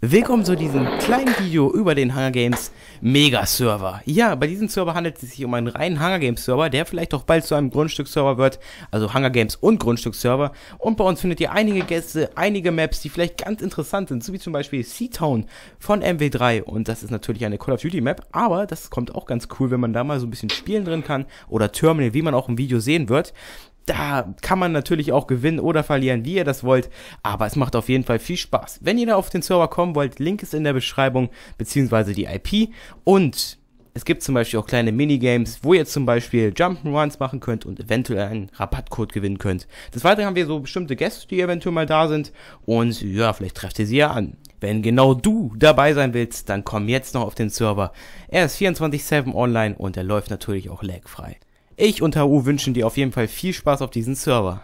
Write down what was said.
Willkommen zu diesem kleinen Video über den Hunger Games Mega Server. Ja, bei diesem Server handelt es sich um einen reinen Hunger Games Server, der vielleicht auch bald zu einem Grundstücksserver wird, also Hunger Games und Grundstücksserver. Und bei uns findet ihr einige Gäste, einige Maps, die vielleicht ganz interessant sind, so wie zum Beispiel Sea-Town von MW3. Und das ist natürlich eine Call of Duty Map, aber das kommt auch ganz cool, wenn man da mal so ein bisschen spielen drin kann oder Terminal, wie man auch im Video sehen wird da kann man natürlich auch gewinnen oder verlieren, wie ihr das wollt, aber es macht auf jeden Fall viel Spaß. Wenn ihr da auf den Server kommen wollt, Link ist in der Beschreibung, beziehungsweise die IP und es gibt zum Beispiel auch kleine Minigames, wo ihr zum Beispiel Jump'n'Runs machen könnt und eventuell einen Rabattcode gewinnen könnt. Des Weiteren haben wir so bestimmte Gäste, die eventuell mal da sind und ja, vielleicht trefft ihr sie ja an. Wenn genau du dabei sein willst, dann komm jetzt noch auf den Server. Er ist 24-7 online und er läuft natürlich auch lagfrei. Ich und HU wünschen dir auf jeden Fall viel Spaß auf diesem Server.